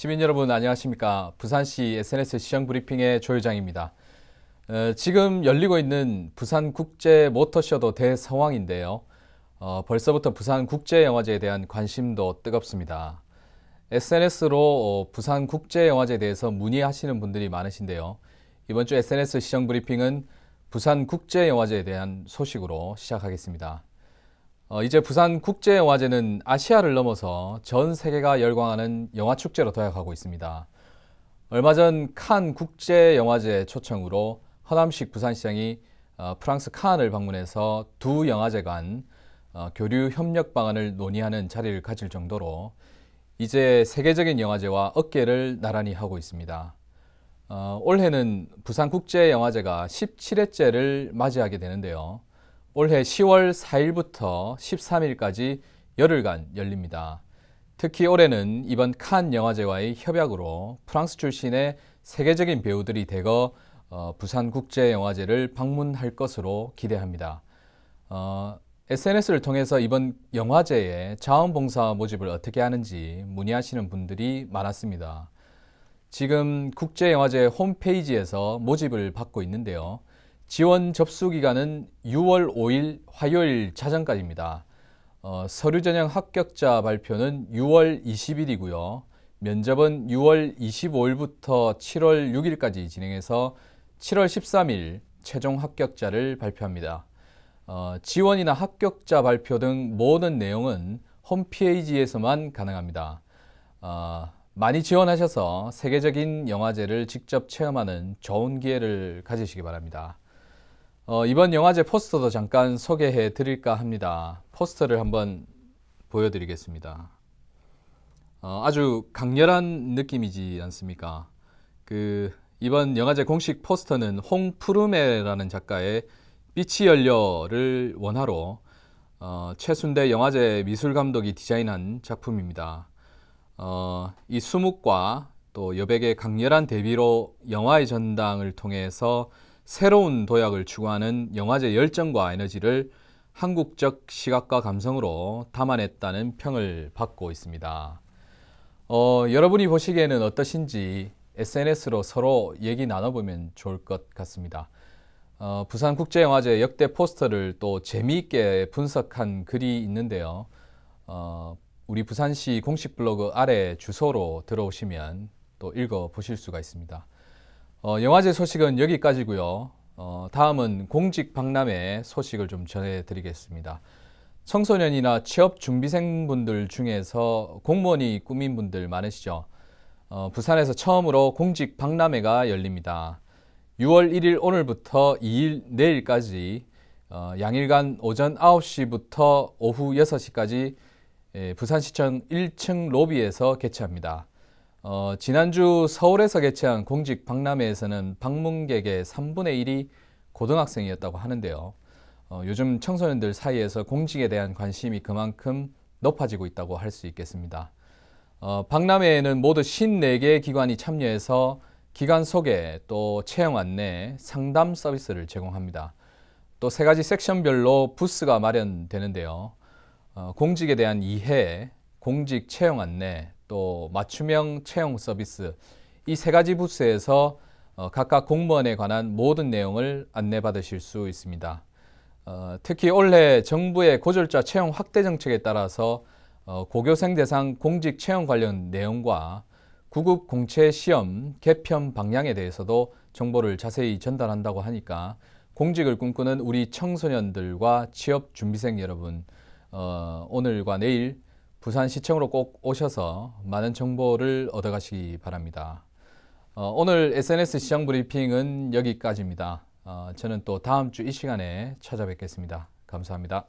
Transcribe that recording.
시민 여러분 안녕하십니까. 부산시 SNS 시장 브리핑의 조회장입니다. 어, 지금 열리고 있는 부산 국제 모터쇼도 대상황인데요. 어, 벌써부터 부산 국제 영화제에 대한 관심도 뜨겁습니다. SNS로 어, 부산 국제 영화제에 대해서 문의하시는 분들이 많으신데요. 이번 주 SNS 시장 브리핑은 부산 국제 영화제에 대한 소식으로 시작하겠습니다. 어, 이제 부산 국제영화제는 아시아를 넘어서 전 세계가 열광하는 영화축제로 도약하고 있습니다. 얼마 전 칸 국제영화제 초청으로 허남식 부산시장이 어, 프랑스 칸을 방문해서 두 영화제 간 어, 교류 협력 방안을 논의하는 자리를 가질 정도로 이제 세계적인 영화제와 어깨를 나란히 하고 있습니다. 어, 올해는 부산국제영화제가 17회째를 맞이하게 되는데요. 올해 10월 4일부터 13일까지 열흘간 열립니다. 특히 올해는 이번 칸 영화제와의 협약으로 프랑스 출신의 세계적인 배우들이 대거 어, 부산국제영화제를 방문할 것으로 기대합니다. 어, SNS를 통해서 이번 영화제에 자원봉사 모집을 어떻게 하는지 문의하시는 분들이 많았습니다. 지금 국제영화제 홈페이지에서 모집을 받고 있는데요. 지원 접수 기간은 6월 5일 화요일 자정까지입니다. 어, 서류 전형 합격자 발표는 6월 20일이고요. 면접은 6월 25일부터 7월 6일까지 진행해서 7월 13일 최종 합격자를 발표합니다. 어, 지원이나 합격자 발표 등 모든 내용은 홈페이지에서만 가능합니다. 어, 많이 지원하셔서 세계적인 영화제를 직접 체험하는 좋은 기회를 가지시기 바랍니다. 어, 이번 영화제 포스터도 잠깐 소개해 드릴까 합니다. 포스터를 한번 보여드리겠습니다. 어, 아주 강렬한 느낌이지 않습니까? 그 이번 영화제 공식 포스터는 홍푸르메라는 작가의 빛이 열려를 원화로 어, 최순대 영화제 미술감독이 디자인한 작품입니다. 어, 이 수묵과 또 여백의 강렬한 대비로 영화의 전당을 통해서 새로운 도약을 추구하는 영화제 열정과 에너지를 한국적 시각과 감성으로 담아냈다는 평을 받고 있습니다. 어, 여러분이 보시기에는 어떠신지 SNS로 서로 얘기 나눠보면 좋을 것 같습니다. 어, 부산국제영화제 역대 포스터를 또 재미있게 분석한 글이 있는데요. 어, 우리 부산시 공식 블로그 아래 주소로 들어오시면 또 읽어 보실 수가 있습니다. 어, 영화제 소식은 여기까지고요. 어, 다음은 공직 박람회 소식을 좀 전해드리겠습니다. 청소년이나 취업 준비생분들 중에서 공무원이 꿈인 분들 많으시죠? 어, 부산에서 처음으로 공직 박람회가 열립니다. 6월 1일 오늘부터 2일 내일까지 어, 양일간 오전 9시부터 오후 6시까지 예, 부산시청 1층 로비에서 개최합니다. 어, 지난주 서울에서 개최한 공직 박람회에서는 방문객의 3분의 1이 고등학생이었다고 하는데요. 어, 요즘 청소년들 사이에서 공직에 대한 관심이 그만큼 높아지고 있다고 할 수 있겠습니다. 어, 박람회에는 모두 54개 기관이 참여해서 기관 소개 또 채용 안내, 상담 서비스를 제공합니다. 또 세 가지 섹션별로 부스가 마련되는데요. 어, 공직에 대한 이해, 공직 채용 안내, 또 맞춤형 채용 서비스 이 세 가지 부스에서 어, 각각 공무원에 관한 모든 내용을 안내받으실 수 있습니다. 어, 특히 올해 정부의 고졸자 채용 확대 정책에 따라서 어, 고교생 대상 공직 채용 관련 내용과 구급 공채 시험 개편 방향에 대해서도 정보를 자세히 전달한다고 하니까 공직을 꿈꾸는 우리 청소년들과 취업 준비생 여러분 오늘과 내일 부산시청으로 꼭 오셔서 많은 정보를 얻어가시기 바랍니다. 어, 오늘 SNS 시장 브리핑은 여기까지입니다. 어, 저는 또 다음 주 이 시간에 찾아뵙겠습니다. 감사합니다.